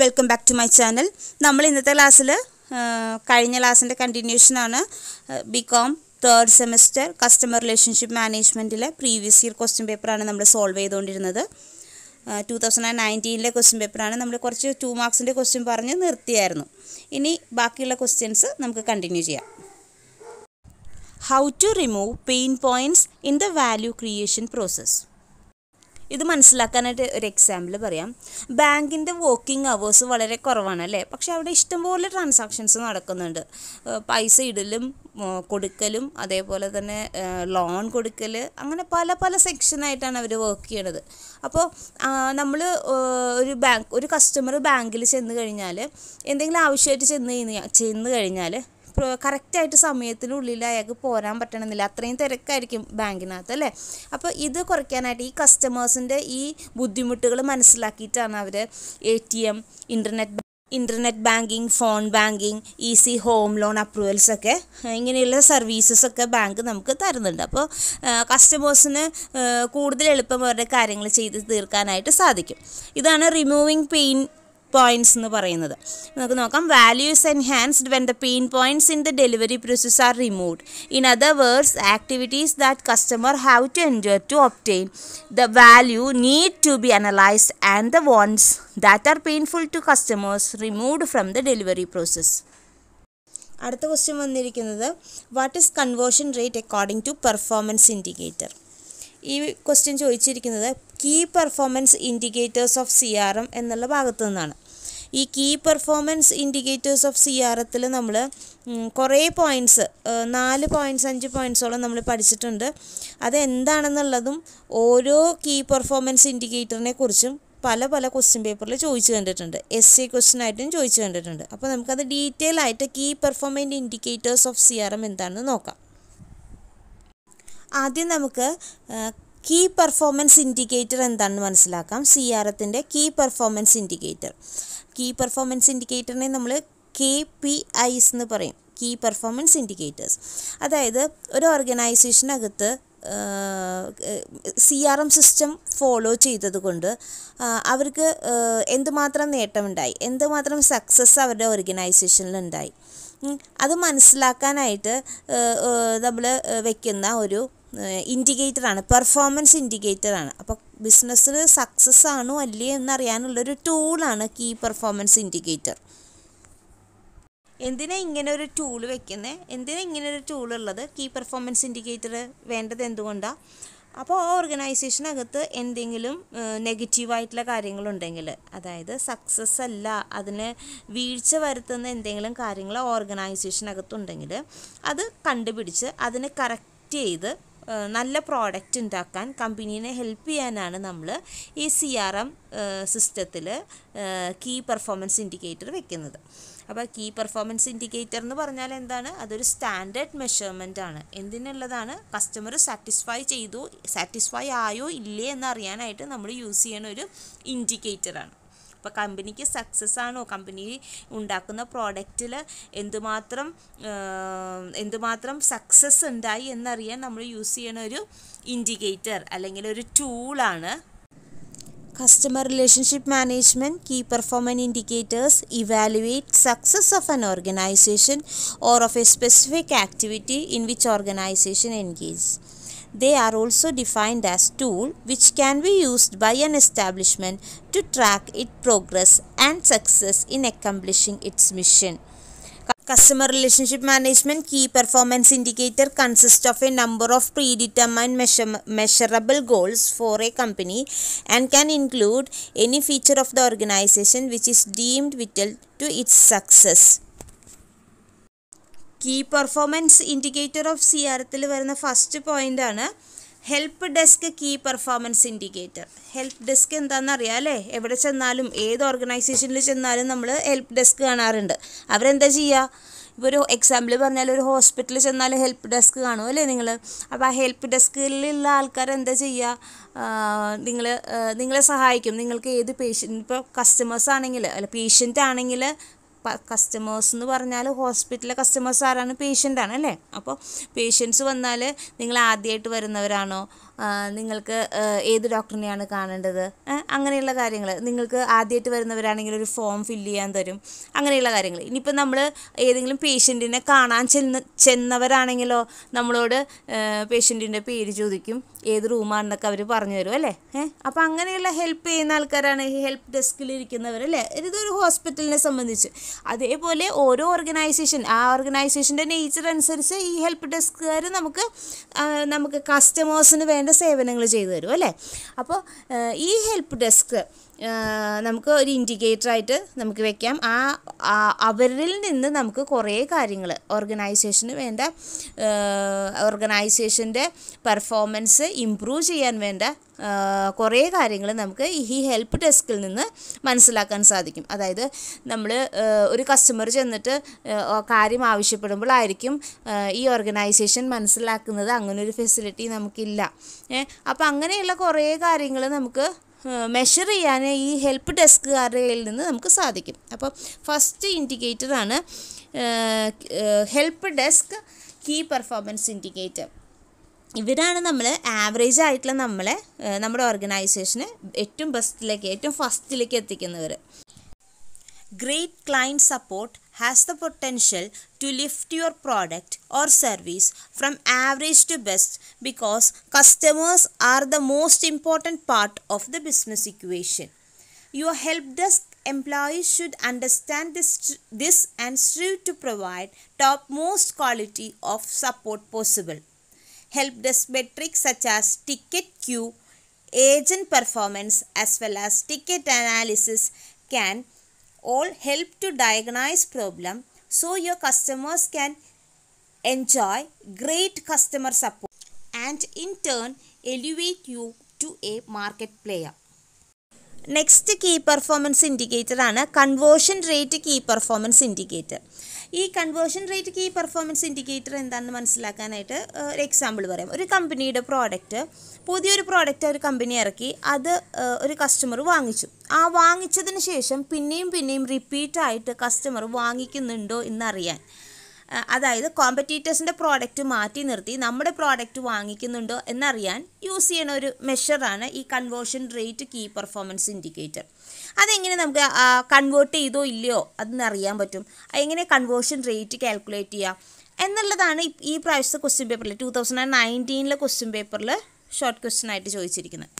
Welcome back to my channel നമ്മൾ ഇന്നത്തെ ക്ലാസ്സിൽ കഴിഞ്ഞ ക്ലാസ്സിൻ്റെ കണ്ടിന്യൂഷനാണ് B com third semester customer relationship മാനേജ്മെൻറ്റിലെ പ്രീവിയസ് ഇയർ ക്വസ്റ്റ്യൻ പേപ്പറാണ് നമ്മൾ സോൾവ് ചെയ്തുകൊണ്ടിരുന്നത് ടു തൗസൻഡ് ആൻഡ് നയൻറ്റീനിലെ ക്വസ്റ്റ്യൻ പേപ്പറാണ് നമ്മൾ കുറച്ച് ടു മാർക്സിൻ്റെ ക്വസ്റ്റ്യൻ പറഞ്ഞ് നിർത്തിയായിരുന്നു ഇനി ബാക്കിയുള്ള ക്വസ്റ്റ്യൻസ് നമുക്ക് കണ്ടിന്യൂ ചെയ്യാം how to remove pain points in the value creation process ഇത് മനസ്സിലാക്കാനായിട്ട് ഒരു എക്സാമ്പിൾ പറയാം ബാങ്കിൻ്റെ വർക്കിംഗ് അവേഴ്സ് വളരെ കുറവാണ് അല്ലേ പക്ഷേ അവിടെ ഇഷ്ടംപോലെ ട്രാൻസാക്ഷൻസ് നടക്കുന്നുണ്ട് പൈസ ഇടലും കൊടുക്കലും അതേപോലെ തന്നെ ലോൺ കൊടുക്കൽ അങ്ങനെ പല പല സെക്ഷനായിട്ടാണ് അവർ വർക്ക് ചെയ്യണത് അപ്പോൾ നമ്മൾ ഒരു ബാങ്ക് ഒരു കസ്റ്റമർ ബാങ്കിൽ ചെന്ന് കഴിഞ്ഞാൽ എന്തെങ്കിലും ആവശ്യമായിട്ട് ചെന്ന് ചെന്ന് കഴിഞ്ഞാൽ കറക്റ്റായിട്ട് സമയത്തിനുള്ളിൽ അയാൾക്ക് പോരാൻ പറ്റണമെന്നില്ല അത്രയും തിരക്കായിരിക്കും ബാങ്കിനകത്ത് അല്ലേ അപ്പോൾ ഇത് കുറയ്ക്കാനായിട്ട് ഈ കസ്റ്റമേഴ്സിൻ്റെ ഈ ബുദ്ധിമുട്ടുകൾ മനസ്സിലാക്കിയിട്ടാണ് അവർ A T M internet internet banking phone banking easy home loan approvals ഒക്കെ ഇങ്ങനെയുള്ള സർവീസസ് ഒക്കെ ബാങ്ക് നമുക്ക് തരുന്നുണ്ട് അപ്പോൾ കസ്റ്റമേഴ്സിന് കൂടുതൽ എളുപ്പം അവരുടെ കാര്യങ്ങൾ ചെയ്ത് തീർക്കാനായിട്ട് സാധിക്കും ഇതാണ് റിമൂവിങ് പെയിൻ പോയിൻറ്റ്സ് എന്ന് പറയുന്നത് നമുക്ക് നോക്കാം values enhanced when the pain points in the delivery process are removed in other words activities that customer have to enjoy to obtain the value need to be analysed and the ones that are painful to customers removed from the delivery process അടുത്ത question വന്നിരിക്കുന്നത് what is conversion rate according to performance indicator ഈ question ചോദിച്ചിരിക്കുന്നത് key performance indicators of C R M എന്നുള്ള ഭാഗത്തു നിന്നാണ് ഈ key performance indicators of C R എത്തിൽ നമ്മൾ കുറേ പോയിൻറ്റ്സ് നാല് പോയിൻറ്റ്സ് അഞ്ച് പോയിൻറ്റ്സോളം നമ്മൾ പഠിച്ചിട്ടുണ്ട് അതെന്താണെന്നുള്ളതും ഓരോ കീ പെർഫോമൻസ് ഇൻഡിക്കേറ്ററിനെ കുറിച്ചും പല പല ക്വസ്റ്റ്യൻ പേപ്പറിൽ ചോദിച്ചു കണ്ടിട്ടുണ്ട് എസ് സി ക്വസ്റ്റ്യൻ ആയിട്ടും ചോദിച്ചു കണ്ടിട്ടുണ്ട് അപ്പോൾ നമുക്കത് ഡീറ്റെയിൽ ആയിട്ട് key performance indicators of C R M എന്താണെന്ന് നോക്കാം ആദ്യം നമുക്ക് കീ പെർഫോമൻസ് ഇൻഡിക്കേറ്റർ എന്താണെന്ന് മനസ്സിലാക്കാം സി ആർ എത്തിൻ്റെ key performance indicator key performance ഇൻഡിക്കേറ്ററിനെ നമ്മൾ കെ പി ഐസ് എന്ന് പറയും കീ പെർഫോമൻസ് ഇൻഡിക്കേറ്റേഴ്സ് അതായത് ഒരു ഓർഗനൈസേഷനകത്ത് C R M system follow ചെയ്തതുകൊണ്ട് അവർക്ക് എന്തുമാത്രം നേട്ടമുണ്ടായി എന്തുമാത്രം സക്സസ് അവരുടെ ഓർഗനൈസേഷനിലുണ്ടായി അത് മനസ്സിലാക്കാനായിട്ട് നമ്മൾ വയ്ക്കുന്ന ഒരു ഇൻഡിക്കേറ്ററാണ് പെർഫോമൻസ് ഇൻഡിക്കേറ്ററാണ് അപ്പോൾ ബിസിനസ്സിൽ സക്സസ് ആണോ അല്ലേ എന്നറിയാനുള്ളൊരു ടൂളാണ് കീ പെർഫോമൻസ് ഇൻഡിക്കേറ്റർ എന്തിനാ ഇങ്ങനെ ഒരു ടൂൾ വെക്കുന്നത് എന്തിനാ ഇങ്ങനെ ഒരു ടൂൾ ഉള്ളത് കീ പെർഫോമൻസ് ഇൻഡിക്കേറ്റർ വേണ്ടത് എന്തുകൊണ്ടാണ് അപ്പോൾ ആ ഓർഗനൈസേഷനകത്ത് എന്തെങ്കിലും നെഗറ്റീവായിട്ടുള്ള കാര്യങ്ങളുണ്ടെങ്കിൽ അതായത് സക്സസ് അല്ല അതിന് വീഴ്ച വരുത്തുന്ന എന്തെങ്കിലും കാര്യങ്ങൾ ഓർഗനൈസേഷനകത്തുണ്ടെങ്കിൽ അത് കണ്ടുപിടിച്ച് അതിനെ കറക്റ്റ് ചെയ്ത് നല്ല പ്രോഡക്റ്റ് ഉണ്ടാക്കാൻ കമ്പനീനെ ഹെൽപ്പ് ചെയ്യാനാണ് നമ്മൾ ഈ സി ആർ എം സിസ്റ്റത്തിൽ കീ പെർഫോമൻസ് ഇൻഡിക്കേറ്റർ വെക്കുന്നത് അപ്പോൾ കീ പെർഫോമൻസ് ഇൻഡിക്കേറ്റർ എന്ന് പറഞ്ഞാൽ എന്താണ് അതൊരു സ്റ്റാൻഡേർഡ് മെഷർമെൻ്റ് ആണ് എന്തിനുള്ളതാണ് കസ്റ്റമർ സാറ്റിസ്ഫൈ ചെയ്തു സാറ്റിസ്ഫൈ ആയോ ഇല്ലേ എന്നറിയാനായിട്ട് നമ്മൾ യൂസ് ചെയ്യണ ഒരു ഇൻഡിക്കേറ്ററാണ് അപ്പോൾ കമ്പനിക്ക് സക്സസ് ആണോ കമ്പനി ഉണ്ടാക്കുന്ന പ്രോഡക്റ്റിൽ എന്തുമാത്രം എന്തുമാത്രം സക്സസ് ഉണ്ടായി എന്നറിയാൻ നമ്മൾ യൂസ് ചെയ്യണ ഒരു ഇൻഡിക്കേറ്റർ അല്ലെങ്കിൽ ഒരു ടൂളാണ് customer relationship management key performance indicators evaluate success of an organisation or of a specific activity in which organisation engage They are also defined as tool which can be used by an establishment to track its progress and success in accomplishing its mission. Customer relationship management key performance indicator consists of a number of predetermined measure measurable goals for a company and can include any feature of the organization which is deemed vital to its success. Key performance indicator of C R എത്തിൽ വരുന്ന first point ആണ് help desk key performance indicator help desk എന്താണെന്ന് അറിയാം അല്ലേ എവിടെ ചെന്നാലും ഏത് ഓർഗനൈസേഷനിൽ ചെന്നാലും നമ്മൾ ഹെൽപ്പ് ഡെസ്ക് കാണാറുണ്ട് അവരെന്താ ചെയ്യുക ഇപ്പോൾ ഒരു എക്സാമ്പിൾ പറഞ്ഞാൽ ഒരു ഹോസ്പിറ്റലിൽ ചെന്നാൽ ഹെൽപ്പ് ഡെസ്ക് കാണും അല്ലേ നിങ്ങൾ അപ്പോൾ ആ ഹെൽപ്പ് ഡെസ്കിലുള്ള ആൾക്കാർ എന്താ ചെയ്യുക നിങ്ങൾ നിങ്ങളെ സഹായിക്കും നിങ്ങൾക്ക് ഏത് പേഷ്യൻ്റ് ഇപ്പോൾ കസ്റ്റമേഴ്സ് ആണെങ്കിൽ അല്ല പേഷ്യൻ്റ് ആണെങ്കിൽ കസ്റ്റമേഴ്സ് എന്ന് പറഞ്ഞാൽ ഹോസ്പിറ്റലിലെ കസ്റ്റമേഴ്സ് ആരാണ് പേഷ്യൻ്റാണ് അല്ലേ അപ്പോൾ പേഷ്യൻസ് വന്നാൽ നിങ്ങൾ ആദ്യമായിട്ട് വരുന്നവരാണോ നിങ്ങൾക്ക് ഏത് ഡോക്ടറിനെയാണ് കാണേണ്ടത് അങ്ങനെയുള്ള കാര്യങ്ങൾ നിങ്ങൾക്ക് ആദ്യമായിട്ട് വരുന്നവരാണെങ്കിൽ ഒരു ഫോം ഫില്ല് ചെയ്യാൻ തരും അങ്ങനെയുള്ള കാര്യങ്ങൾ ഇനിയിപ്പോൾ നമ്മൾ ഏതെങ്കിലും പേഷ്യൻറ്റിനെ കാണാൻ ചെന്ന് ചെന്നവരാണെങ്കിലോ നമ്മളോട് പേഷ്യൻറ്റിൻ്റെ പേര് ചോദിക്കും ഏത് റൂമാണെന്നൊക്കെ അവർ പറഞ്ഞു തരും അല്ലേ ഏഹ് അപ്പോൾ അങ്ങനെയുള്ള ഹെൽപ്പ് ചെയ്യുന്ന ആൾക്കാരാണ് ഈ ഹെൽപ്പ് ഡെസ്കിലിരിക്കുന്നവരല്ലേ ഇതൊരു ഹോസ്പിറ്റലിനെ സംബന്ധിച്ച് അതേപോലെ ഓരോ ഓർഗനൈസേഷൻ ആ ഓർഗനൈസേഷൻ്റെ നേച്ചർ അനുസരിച്ച് ഈ ഹെൽപ്പ് ഡെസ്ക്കുകാർ നമുക്ക് നമുക്ക് കസ്റ്റമേഴ്സിന് വേണ്ട സേവനങ്ങൾ ചെയ്തു തരും അല്ലേ അപ്പോൾ ഈ ഹെൽപ്പ് ഡെസ്ക് നമുക്ക് ഒരു ഇൻഡിക്കേറ്ററായിട്ട് നമുക്ക് വെക്കാം ആ അവരിൽ നിന്ന് നമുക്ക് കുറേ കാര്യങ്ങൾ ഓർഗനൈസേഷന് വേണ്ട ഓർഗനൈസേഷൻ്റെ പെർഫോമൻസ് ഇമ്പ്രൂവ് ചെയ്യാൻ വേണ്ട കുറേ കാര്യങ്ങൾ നമുക്ക് ഈ ഹെൽപ്പ് ഡെസ്കിൽ നിന്ന് മനസ്സിലാക്കാൻ സാധിക്കും അതായത് നമ്മൾ ഒരു കസ്റ്റമർ ചെന്നിട്ട് കാര്യം ആവശ്യപ്പെടുമ്പോഴായിരിക്കും ഈ ഓർഗനൈസേഷൻ മനസ്സിലാക്കുന്നത് അങ്ങനൊരു ഫെസിലിറ്റി നമുക്കില്ല അപ്പോൾ അങ്ങനെയുള്ള കുറേ കാര്യങ്ങൾ നമുക്ക് മെഷർ ചെയ്യാൻ ഈ ഹെൽപ്പ് ഡെസ്കുകാരുടെ നിന്ന് നമുക്ക് സാധിക്കും അപ്പോൾ ഫസ്റ്റ് ഇൻഡിക്കേറ്ററാണ് help desk key performance indicator ഇവരാണ് നമ്മൾ ആവറേജ് ആയിട്ടുള്ള നമ്മളെ നമ്മുടെ ഓർഗനൈസേഷനെ ഏറ്റവും ബെസ്റ്റിലേക്ക് ഏറ്റവും ഫസ്റ്റിലേക്ക് എത്തിക്കുന്നവർ great client support has the potential to lift your product or service from average to best because customers are the most important part of the business equation. Your help desk employees should understand this, this and strive to provide topmost quality of support possible. Help desk metrics such as ticket queue, agent performance as well as ticket analysis can all help to diagnose problem so your customers can enjoy great customer support and in turn elevate you to a market player. key performance indicator ഇൻഡിക്കേറ്റർ ആണ് conversion rate key performance indicator. ഈ conversion rate key performance indicator എന്താണെന്ന് മനസ്സിലാക്കാനായിട്ട് ഒരു example പറയാം ഒരു കമ്പനിയുടെ product പുതിയൊരു പ്രോഡക്റ്റ് ഒരു കമ്പനി ഇറക്കി അത് ഒരു കസ്റ്റമർ വാങ്ങിച്ചു ആ വാങ്ങിച്ചതിന് ശേഷം പിന്നെയും പിന്നെയും റിപ്പീറ്റായിട്ട് കസ്റ്റമർ വാങ്ങിക്കുന്നുണ്ടോ എന്നറിയാൻ അതായത് കോമ്പറ്റീറ്റേഴ്സിൻ്റെ പ്രോഡക്റ്റ് മാറ്റി നിർത്തി നമ്മുടെ പ്രോഡക്റ്റ് വാങ്ങിക്കുന്നുണ്ടോ എന്നറിയാൻ യൂസ് ചെയ്യുന്ന ഒരു മെഷറാണ് ഈ conversion rate key performance indicator അതെങ്ങനെ നമുക്ക് കൺവേർട്ട് ചെയ്തോ ഇല്ലയോ അതെന്നറിയാൻ പറ്റും എങ്ങനെ കൺവേർഷൻ റേറ്റ് കാൽക്കുലേറ്റ് ചെയ്യുക എന്നുള്ളതാണ് ഈ പ്രാവശ്യത്തെ ക്വസ്റ്റ്യൻ പേപ്പറിൽ ടു തൗസൻഡ് ആൻഡ് നയൻറ്റീനിലെ ക്വസ്റ്റ്യൻ പേപ്പറിൽ ഷോർട്ട് ക്വസ്റ്റ്യൻ ആയിട്ട് ചോദിച്ചിരിക്കുന്നത്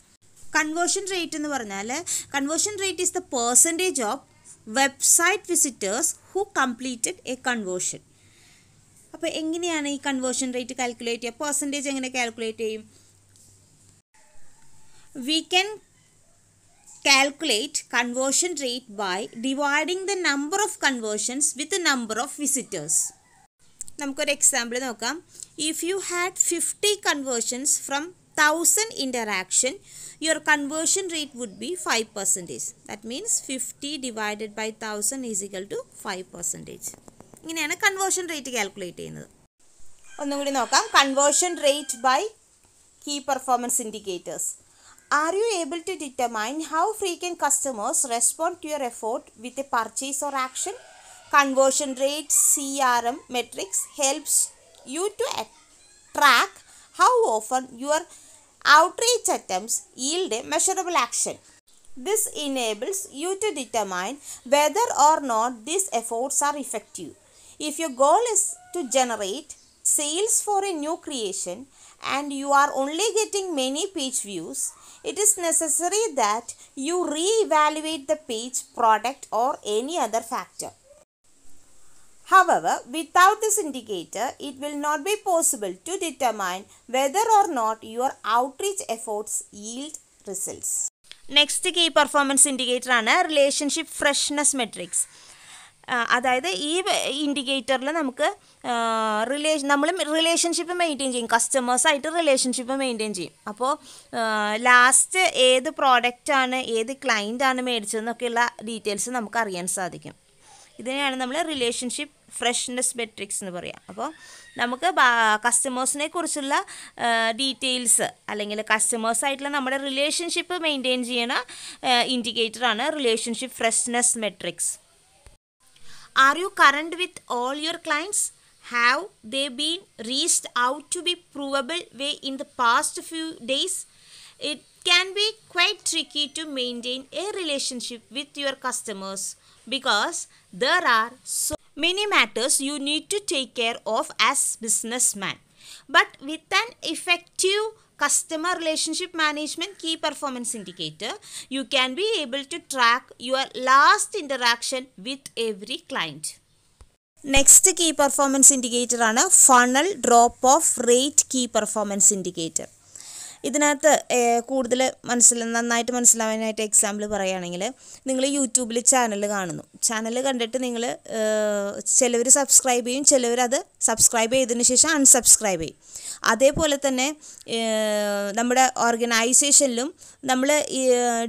കൺവേർഷൻ റേറ്റ് എന്ന് പറഞ്ഞാൽ conversion rate is the percentage of website visitors who completed a conversion അപ്പോൾ എങ്ങനെയാണ് ഈ കൺവേർഷൻ റേറ്റ് കാൽക്കുലേറ്റ് ചെയ്യുക പെർസെൻറ്റേജ് എങ്ങനെ കാൽക്കുലേറ്റ് ചെയ്യും we can calculate conversion rate by dividing the number of conversions with the number of visitors. നമുക്കൊരു example നോക്കാം if you had fifty conversions from thousand interaction your conversion rate would be five percentage that means fifty divided by thousand is equal to five percentage ഇങ്ങനെയാണ് conversion rate calculate ചെയ്യുന്നത് ഒന്നും കൂടി നോക്കാം conversion rate by key performance indicators are you able to determine how frequently customers respond to your effort with a purchase or action conversion rate C R M metrics helps you to track how often your outreach attempts yield measurable action This enables you to determine whether or not this efforts are effective. If your goal is to generate sales for a new creation and you are only getting many page views, it is necessary that you re-evaluate the page, product or any other factor. However, without this indicator, it will not be possible to determine whether or not your outreach efforts yield results. Next key performance indicator ആണ് relationship freshness metrics. അതായത് ഈ ഇൻഡിക്കേറ്ററിൽ നമുക്ക് relation നമ്മൾ relationship maintain ചെയ്യും കസ്റ്റമേഴ്സായിട്ട് relationship maintain ചെയ്യും അപ്പോൾ last ഏത് പ്രോഡക്റ്റാണ് ഏത് ക്ലൈൻ്റാണ് മേടിച്ചതെന്നൊക്കെയുള്ള ഡീറ്റെയിൽസ് നമുക്ക് അറിയാൻ സാധിക്കും ഇതിനെയാണ് നമ്മൾ റിലേഷൻഷിപ്പ് ഫ്രഷ്നെസ് മെട്രിക്സ് എന്ന് പറയാം അപ്പോൾ നമുക്ക് കസ്റ്റമേഴ്സിനെ കുറിച്ചുള്ള ഡീറ്റെയിൽസ് അല്ലെങ്കിൽ കസ്റ്റമേഴ്സായിട്ടുള്ള നമ്മുടെ റിലേഷൻഷിപ്പ് മെയിൻറ്റെയിൻ ചെയ്യുന്ന ഇൻഡിക്കേറ്ററാണ് relationship freshness metrics Are you current with all your clients? Have they been reached out to be provable way in the past few days? It can be quite tricky to maintain a relationship with your customers because there are so many matters you need to take care of as businessman. But with an effective customer relationship management key performance indicator you can be able to track your last interaction with every client key performance indicator on a funnel drop-off rate key performance indicator. ഇതിനകത്ത് കൂടുതൽ മനസ്സിൽ നന്നായിട്ട് മനസ്സിലാവാനായിട്ട് example പറയുകയാണെങ്കിൽ നിങ്ങൾ യൂട്യൂബിൽ channel കാണുന്നു channel കണ്ടിട്ട് നിങ്ങൾ ചിലവർ സബ്സ്ക്രൈബ് ചെയ്യും ചിലവർ അത് സബ്സ്ക്രൈബ് ചെയ്തതിന് ശേഷം അൺസബ്സ്ക്രൈബ് ചെയ്യും അതേപോലെ തന്നെ നമ്മുടെ ഓർഗനൈസേഷനിലും നമ്മൾ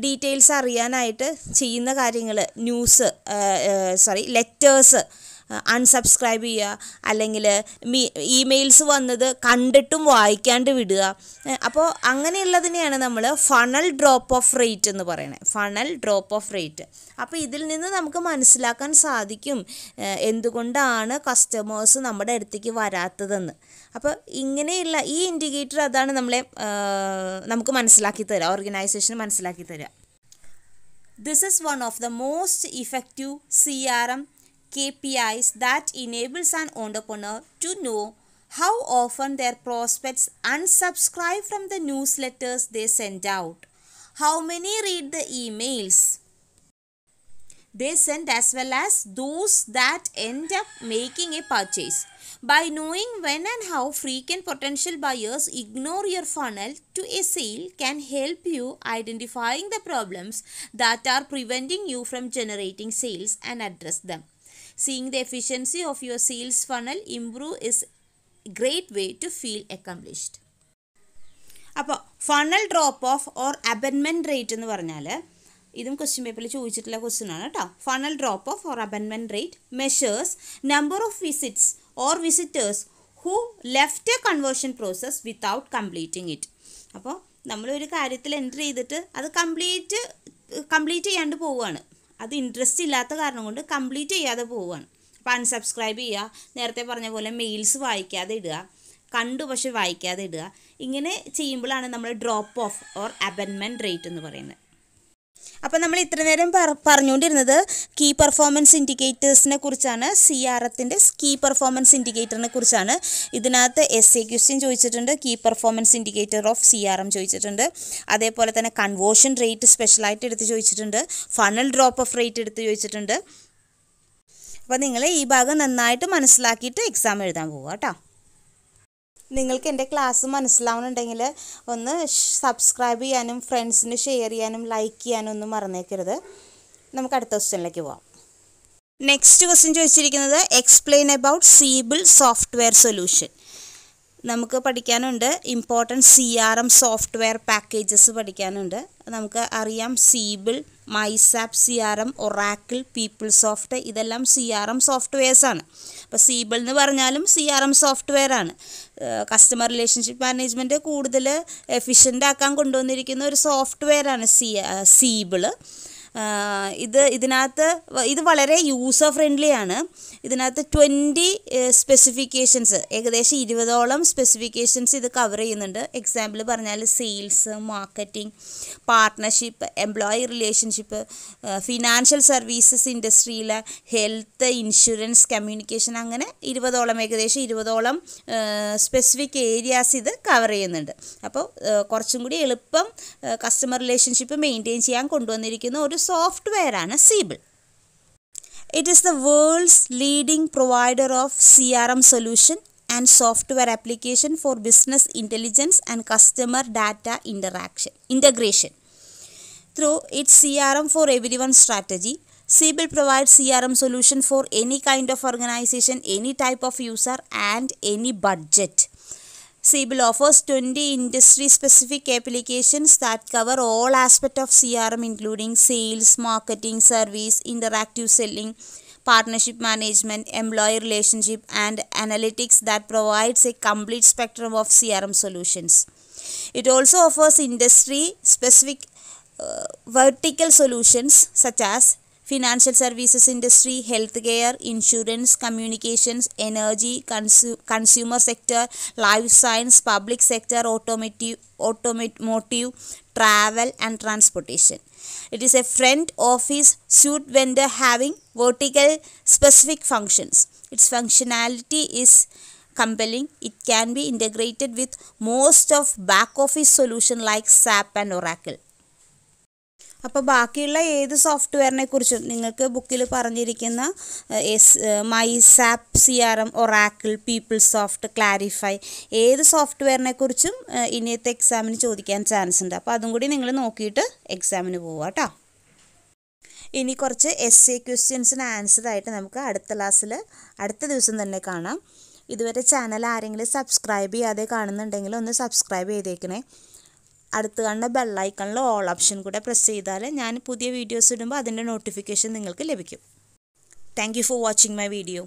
ഡീറ്റെയിൽസ് അറിയാനായിട്ട് ചെയ്യുന്ന കാര്യങ്ങൾ ന്യൂസ് സോറി ലെറ്റേഴ്സ് അൺസബ്സ്ക്രൈബ് ചെയ്യുക അല്ലെങ്കിൽ മീ ഇമെയിൽസ് വന്നത് കണ്ടിട്ടും വായിക്കാണ്ട് വിടുക അപ്പോൾ അങ്ങനെയുള്ളതിനെയാണ് നമ്മൾ ഫണൽ ഡ്രോപ്പ് ഓഫ് റേറ്റ് എന്ന് പറയുന്നത് ഫണൽ ഡ്രോപ്പ് ഓഫ് റേറ്റ് അപ്പോൾ ഇതിൽ നിന്ന് നമുക്ക് മനസ്സിലാക്കാൻ സാധിക്കും എന്തുകൊണ്ടാണ് കസ്റ്റമേഴ്സ് നമ്മുടെ അടുത്തേക്ക് വരാത്തതെന്ന് അപ്പോൾ ഇങ്ങനെയുള്ള ഈ ഇൻഡിക്കേറ്റർ അതാണ് നമ്മളെ നമുക്ക് മനസ്സിലാക്കി തരിക ഓർഗനൈസേഷൻ മനസ്സിലാക്കി തരിക this is one of the most effective C R M KPIs that enables an entrepreneur to know how often their prospects unsubscribe from the newsletters they send out, how many read the emails they send as well as those that end up making a purchase. By knowing when and how frequent potential buyers ignore your funnel to a sale can help you identifying the problems that are preventing you from generating sales and address them. Seeing the efficiency of your sales funnel improve is great way to feel accomplished അപ്പോൾ funnel drop off or abandonment rate എന്ന് പറഞ്ഞാൽ ഇതും question പേപ്പറിൽ ചോദിച്ചിട്ടുള്ള question ആണ് കേട്ടോ funnel drop off or abandonment rate measures number of visits or visitors who left a conversion process without completing it അപ്പോൾ നമ്മളൊരു കാര്യത്തിൽ എൻ്റർ ചെയ്തിട്ട് അത് കംപ്ലീറ്റ് കംപ്ലീറ്റ് ചെയ്യാണ്ട് പോവുകയാണ് അത് ഇൻട്രസ്റ്റ് ഇല്ലാത്ത കാരണം കൊണ്ട് കംപ്ലീറ്റ് ചെയ്യാതെ പോവുകയാണ് അപ്പോൾ അൺസബ്സ്ക്രൈബ് ചെയ്യുക നേരത്തെ പറഞ്ഞ പോലെ മെയിൽസ് വായിക്കാതെ ഇടുക കണ്ടു പക്ഷെ വായിക്കാതെ ഇടുക ഇങ്ങനെ ചെയ്യുമ്പോഴാണ് നമ്മൾ drop off or abandonment rate എന്ന് പറയുന്നത് അപ്പോൾ നമ്മൾ ഇത്ര നേരം പറഞ്ഞുകൊണ്ടിരുന്നത് കീ പെർഫോമൻസ് ഇൻഡിക്കേറ്റേഴ്സിനെ കുറിച്ചാണ് സി ആർ എത്തിൻ്റെ കീ പെർഫോമൻസ് ഇൻഡിക്കേറ്ററിനെ കുറിച്ചാണ് ഇതിനകത്ത് എസ് എ ക്വസ്റ്റ്യൻ ചോദിച്ചിട്ടുണ്ട് key performance indicator of C R M ചോദിച്ചിട്ടുണ്ട് അതേപോലെ തന്നെ കൺവേർഷൻ റേറ്റ് സ്പെഷ്യലായിട്ട് എടുത്ത് ചോദിച്ചിട്ടുണ്ട് ഫണൽ ഡ്രോപ്പ് ഓഫ് റേറ്റ് എടുത്ത് ചോദിച്ചിട്ടുണ്ട് അപ്പോൾ നിങ്ങൾ ഈ ഭാഗം നന്നായിട്ട് മനസ്സിലാക്കിയിട്ട് എക്സാം എഴുതാൻ പോവുക കേട്ടോ നിങ്ങൾക്ക് എൻ്റെ ക്ലാസ് മനസ്സിലാവുന്നുണ്ടെങ്കിൽ ഒന്ന് സബ്സ്ക്രൈബ് ചെയ്യാനും ഫ്രണ്ട്സിന് ഷെയർ ചെയ്യാനും ലൈക്ക് ചെയ്യാനും ഒന്നും മറന്നേക്കരുത് നമുക്ക് അടുത്ത ക്വസ്റ്റ്യനിലേക്ക് പോവാം നെക്സ്റ്റ് ക്വസ്റ്റ്യൻ ചോദിച്ചിരിക്കുന്നത് explain about Siebel software solution നമുക്ക് പഠിക്കാനുണ്ട് important C R M software packages പഠിക്കാനുണ്ട് നമുക്ക് അറിയാം Siebel mySAP C R M Oracle PeopleSoft ഇതെല്ലാം സി ആർ എം സോഫ്റ്റ്വെയർസാണ് അപ്പോൾ സീബിൾ എന്ന് പറഞ്ഞാലും സി ആർ എം സോഫ്റ്റ്വെയറാണ് കസ്റ്റമർ റിലേഷൻഷിപ്പ് മാനേജ്മെൻറ്റ് കൂടുതൽ എഫിഷ്യൻ്റ് ആക്കാൻ കൊണ്ടുവന്നിരിക്കുന്ന ഒരു സോഫ്റ്റ്വെയറാണ് സി സീബിള് ഇത് ഇതിനകത്ത് ഇത് വളരെ യൂസർ ഫ്രണ്ട്ലി ആണ് ഇതിനകത്ത് ട്വൻറ്റി സ്പെസിഫിക്കേഷൻസ് ഏകദേശം ഇരുപതോളം സ്പെസിഫിക്കേഷൻസ് ഇത് കവർ ചെയ്യുന്നുണ്ട് എക്സാമ്പിൾ പറഞ്ഞാൽ sales marketing partnership employee relationship financial services ഇൻഡസ്ട്രിയിലെ ഹെൽത്ത് ഇൻഷുറൻസ് കമ്മ്യൂണിക്കേഷൻ അങ്ങനെ ഇരുപതോളം ഏകദേശം ഇരുപതോളം സ്പെസിഫിക് ഏരിയാസ് ഇത് കവർ ചെയ്യുന്നുണ്ട് അപ്പോൾ കുറച്ചും കൂടി എളുപ്പം കസ്റ്റമർ റിലേഷൻഷിപ്പ് മെയിൻറ്റെയിൻ ചെയ്യാൻ കൊണ്ടുവന്നിരിക്കുന്ന ഒരു സോഫ്റ്റ്വെയറാണ് Siebel it is the world's leading provider of C R M solution and software application for business intelligence and customer data interaction integration through its C R M for everyone strategy Siebel provides CRM solution for any kind of organization, any type of user and any budget. Siebel offers 20 industry-specific applications that cover all aspects of CRM including sales, marketing, service, interactive selling, partnership management, employee relationship and analytics that provides a complete spectrum of CRM solutions. It also offers industry-specific uh, vertical solutions such as Financial services industry, healthcare, insurance, communications, energy, consumer sector, life science, public sector, automotive, automotive, travel and transportation. It is a front office suit vendor having vertical specific functions. Its functionality is compelling. It can be integrated with most of back office solution like SAP and Oracle. അപ്പോൾ ബാക്കിയുള്ള ഏത് സോഫ്റ്റ്വെയറിനെ കുറിച്ചും നിങ്ങൾക്ക് ബുക്കിൽ പറഞ്ഞിരിക്കുന്ന as mySAP C R M Oracle PeopleSoft Clarify ഏത് സോഫ്റ്റ്വെയറിനെ കുറിച്ചും ഇനിയത്തെ എക്സാമിന് ചോദിക്കാൻ ചാൻസ് ഉണ്ട് അപ്പോൾ അതും കൂടി നിങ്ങൾ നോക്കിയിട്ട് എക്സാമിന് പോവുക കേട്ടോ ഇനി കുറച്ച് എസ് എ ക്വസ്റ്റ്യൻസിന് ആൻസർ ആയിട്ട് നമുക്ക് അടുത്ത ക്ലാസ്സിൽ അടുത്ത ദിവസം തന്നെ കാണാം ഇതുവരെ ചാനൽ ആരെങ്കിലും സബ്സ്ക്രൈബ് ചെയ്യാതെ കാണുന്നുണ്ടെങ്കിൽ ഒന്ന് സബ്സ്ക്രൈബ് ചെയ്തേക്കണേ അടുത്ത് കാണുന്ന ബെല്ലൈക്കണിൽ ഓൾ ഓപ്ഷൻ കൂടെ പ്രസ് ചെയ്താൽ ഞാൻ പുതിയ വീഡിയോസ് ഇടുമ്പോൾ അതിൻ്റെ നോട്ടിഫിക്കേഷൻ നിങ്ങൾക്ക് ലഭിക്കും thank for watching my video